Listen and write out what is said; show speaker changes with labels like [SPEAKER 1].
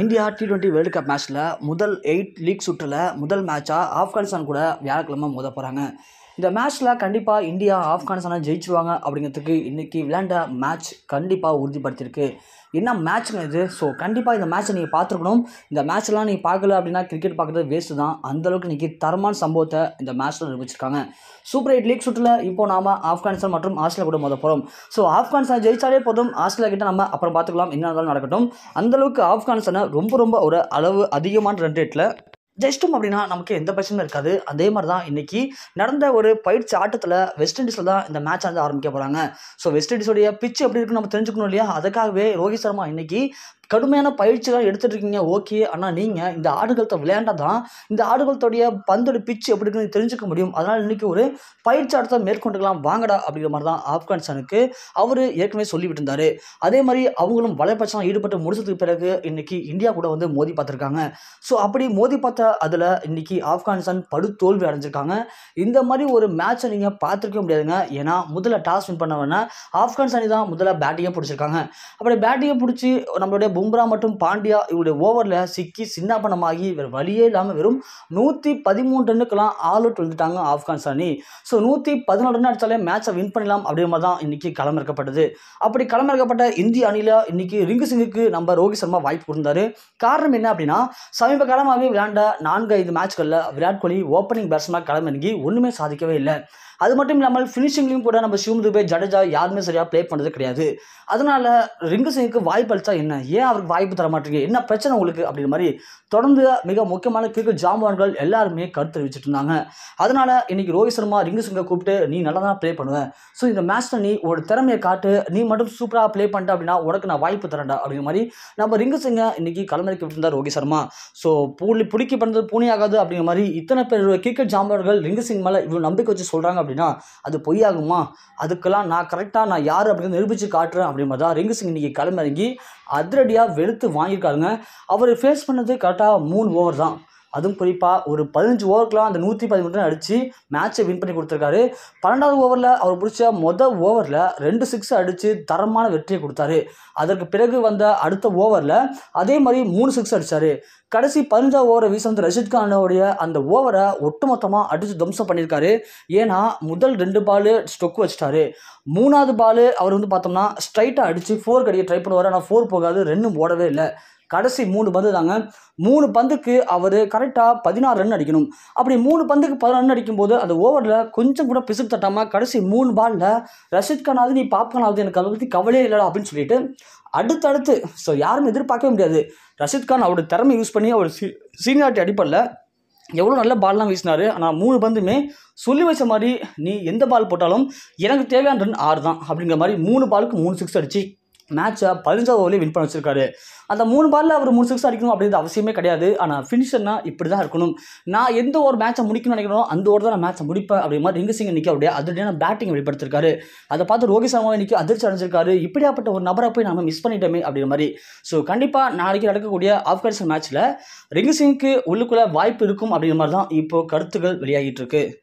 [SPEAKER 1] India T twenty world cup மேட்ச்சில் முதல் eight league சுற்றில் முதல் மேட்சாக ஆப்கானிஸ்தான் கூட வியாழக்கிழமை மோத போகிறாங்க இந்த மேட்ச்சில் கண்டிப்பாக இந்தியா ஆப்கானிஸ்தானை ஜெயிச்சுருவாங்க அப்படிங்கிறதுக்கு இன்றைக்கி விளையாண்ட மேட்ச் கண்டிப்பாக உறுதிப்படுத்தியிருக்கு என்ன மேட்ச்சுங்க இது ஸோ கண்டிப்பாக இந்த மேட்ச்சை நீங்கள் பார்த்துருக்கணும் இந்த மேட்ச்லாம் நீங்கள் பார்க்கல அப்படின்னா கிரிக்கெட் பார்க்குறது வேஸ்ட்டு தான் அந்தளவுக்கு இன்றைக்கி தரமான சம்பவத்தை இந்த மேட்ச்சில் நிரூபிச்சிருக்காங்க சூப்பர் எயிட் லீக் சுற்றில் இப்போ நாம் ஆப்கானிஸ்தான் மற்றும் ஆஸ்திரேலியா கூட மொதல் போகிறோம் ஸோ ஆப்கானிஸ்தான் ஜெயிச்சாலே போதும் ஆஸ்திரேலியா கிட்ட நம்ம அப்புறம் பார்த்துக்கலாம் என்ன நடக்கட்டும் அந்தளவுக்கு ஆப்கானிஸ்தானை ரொம்ப ரொம்ப ஒரு அளவு அதிகமான ரன் ரேட்டில் ஜெயிச்சிட்டோம் அப்படின்னா நமக்கு எந்த பிரச்சனையும் இருக்காது அதே மாதிரி தான் இன்றைக்கி நடந்த ஒரு பயிற்சி ஆட்டத்தில் வெஸ்ட் இண்டீஸில் தான் இந்த மேட்ச் வந்து ஆரம்பிக்க போகிறாங்க ஸோ வெஸ்ட் இண்டீஸோடைய பிச் எப்படி இருக்குன்னு நம்ம தெரிஞ்சுக்கணும் இல்லையா அதுக்காகவே ரோஹித் சர்மா இன்றைக்கி கடுமையான பயிற்சிகள் எடுத்துகிட்டு இருக்கீங்க ஓகே ஆனால் நீங்கள் இந்த ஆடுகளத்தை விளையாண்டால் தான் இந்த ஆடுகளத்துடைய பந்தோட பிச்சு எப்படி இருக்குன்னு தெரிஞ்சுக்க முடியும் அதனால் இன்றைக்கி ஒரு பயிற்சி ஆட்டத்தை மேற்கொண்டுக்கலாம் வாங்கடா அப்படிங்கிற மாதிரி தான் ஆப்கானிஸ்தானுக்கு அவர் ஏற்கனவே சொல்லிவிட்டு இருந்தார் அதே மாதிரி அவங்களும் வலைப்பட்சம் ஈடுபட்டு முடிச்சதுக்கு பிறகு இன்றைக்கி இந்தியா கூட வந்து மோதி பார்த்துருக்காங்க ஸோ அப்படி மோதி பார்த்த அதில் இன்றைக்கி ஆப்கானிஸ்தான் படு தோல்வி அடைஞ்சிருக்காங்க இந்த மாதிரி ஒரு மேட்சை நீங்கள் பார்த்துருக்க முடியாதுங்க ஏன்னா முதல்ல டாஸ் வின் பண்ணவன ஆப்கானிஸ்தானி தான் முதல்ல பேட்டிங்கே பிடிச்சிருக்காங்க அப்படி பேட்டிங்கை பிடிச்சி நம்மளுடைய பும்ரா மற்றும் பாண்டியா இவருடைய ஓவரில் சிக்கி சின்னாபனமாகி இவர் வழியே இல்லாமல் வெறும் நூற்றி பதிமூன்று ரன்னுக்கெல்லாம் ஆல் அவுட் வந்துட்டாங்க ஆப்கானிஸ்தானி ஸோ நூற்றி பதினாறு ரன் அடித்தாலே மேட்சை வின் பண்ணலாம் அப்படிங்கிற மாதிரி தான் இன்றைக்கி களமிறக்கப்பட்டது அப்படி களமிறக்கப்பட்ட இந்திய அணியில் இன்றைக்கி ரிங்கு சிங்குக்கு நம்ம ரோஹித் சர்மா வாய்ப்பு இருந்தார் காரணம் என்ன அப்படின்னா சமீப காலமாகவே விளையாண்ட நான்கு ஐந்து மேட்ச்களில் விராட் கோலி ஓப்பனிங் பேட்ஸ்மேனாக களமிறங்கி ஒன்றுமே சாதிக்கவே இல்லை அது மட்டும் இல்லாமல் ஃபினிஷிங்லையும் கூட நம்ம சிவம் துபே ஜடேஜா யாருமே சரியாக ப்ளே பண்ணுறது கிடையாது அதனால் ரிங்கு சிங்குக்கு வாய்ப்பு அளித்தா என்ன ஏன் அவருக்கு வாய்ப்பு தர மாட்டேங்க என்ன பிரச்சனை உங்களுக்கு அப்படின்ற மாதிரி தொடர்ந்து மிக முக்கியமான கிரிக்கெட் ஜாம்பான்கள் எல்லாருமே கருத்து தெரிவிச்சுட்டு இருந்தாங்க அதனால் இன்றைக்கி ரோஹித் சர்மா ரிங்கு சிங்கை கூப்பிட்டு நீ நல்லா தான் ப்ளே பண்ணுவேன் ஸோ இந்த மேட்ச்சில் நீ ஒரு திறமையை காட்டு நீ மட்டும் சூப்பராக ப்ளே பண்ணிட்ட அப்படின்னா உனக்கு நான் வாய்ப்பு தரேன்டா அப்படிங்கிற மாதிரி நம்ம ரிங்கு சிங்கை இன்றைக்கி களமிறக்கி விட்டுருந்தார் ரோஹித் சர்மா ஸோ பூலி பிடிக்கி பண்ணுறது பூனியாகாது அப்படிங்கிற மாதிரி இத்தனை பேர் கிரிக்கெட் ஜாம்பான்கள் ரிங்கு சிங் மேலே இவ்வளோ நம்பிக்கை வச்சு சொல்கிறாங்க அப்படின்னா அது பொய்யாகுமா அதுக்கெல்லாம் நான் கரெக்டாக நான் யார் அப்படின்னு நிரூபித்து காட்டுறேன் அப்படிமா தான் ரிங்கு சிங் இன்றைக்கி களமிறங்கி அதிரடியாக வெளுத்து வாங்கியிருக்காருங்க அவர் ஃபேஸ் பண்ணது கரெக்டாக மூணு ஓவர் தான் அதுவும் குறிப்பாக ஒரு பதினஞ்சு ஓவருக்குலாம் அந்த நூற்றி பதிமூணு அடித்து மேட்ச்சை வின் பண்ணி கொடுத்துருக்காரு பன்னெண்டாவது ஓவரில் அவர் பிடிச்ச மொதல் ஓவரில் ரெண்டு சிக்ஸ் அடித்து தரமான வெற்றியை கொடுத்தாரு அதற்கு பிறகு வந்த அடுத்த ஓவரில் அதே மாதிரி மூணு சிக்ஸ் அடித்தார் கடைசி பதினஞ்சா ஓவரை வீச வந்து ரஷித் கானோடைய அந்த ஓவரை ஒட்டுமொத்தமாக அடித்து துவம்சம் பண்ணியிருக்காரு ஏன்னா முதல் ரெண்டு பால் ஸ்டொக் வச்சுட்டாரு மூணாவது பால் அவர் வந்து பார்த்தோம்னா ஸ்ட்ரைட்டாக அடித்து ஃபோர் கடிக்க ட்ரை பண்ணுவார் ஆனால் ஃபோர் போகாது ரெண்டும் ஓடவே இல்லை கடைசி மூணு பந்து தாங்க மூணு பந்துக்கு அவர் கரெக்டாக பதினாறு ரன் அடிக்கணும் அப்படி மூணு பந்துக்கு பதினாறு ரன் அடிக்கும்போது அந்த ஓவரில் கொஞ்சம் கூட பிசுக்கு தட்டாமல் கடைசி மூணு பாலில் ரஷித் கானாவது நீ பாப்கானாவது எனக்கு அதை பற்றி கவலையே இல்லைடா அப்படின்னு சொல்லிட்டு அடுத்தடுத்து ஸோ யாரும் எதிர்பார்க்கவே முடியாது ரஷித் கான் அவரோட திறமை யூஸ் பண்ணி அவர் சீ சீனியாரிட்டி அடிப்படல எவ்வளோ நல்ல பால்லாம் வீசினார் ஆனால் மூணு பந்துமே சொல்லி வச்ச மாதிரி நீ எந்த பால் போட்டாலும் எனக்கு தேவையான ரன் ஆறு தான் அப்படிங்கிற மாதிரி மூணு பாலுக்கு மூணு சிக்ஸ் அடித்து மேட்ச்சை பதினஞ்சாவது ஓவர்லேயே வின் பண்ண வச்சிருக்காரு அந்த மூணு பாலில் அவர் மூணு சிக்ஸ் அடிக்கணும் அப்படின்றது அவசியமே கிடையாது ஆனால் ஃபினிஷர்னா இப்படி தான் இருக்கணும் நான் எந்த ஒரு மேட்சை முடிக்கணும்னு நினைக்கிறோம் அந்த ஓவர் தான் நான் மேட்ச்சை முடிப்பேன் அப்படி மாதிரி சிங்கை நிற்க அப்படியே அதிரடியான பேட்டிங் வெளிப்படுத்திருக்காரு அதை பார்த்து ரோஹித் சர்மாவை நிற்க அதிர்ச்சி அடைஞ்சிருக்காரு இப்படியாப்பட்ட ஒரு நபரை போய் நம்ம மிஸ் பண்ணிட்டோமே அப்படின்ற மாதிரி ஸோ கண்டிப்பாக நாளைக்கு நடக்கக்கூடிய ஆப்கானிஸ்தான் மேட்ச்சில் சிங்க்கு உள்ளுக்குள்ளே வாய்ப்பு இருக்கும் அப்படிங்கிற மாதிரி தான் இப்போது கருத்துக்கள் வெளியாகிட்டு இருக்கு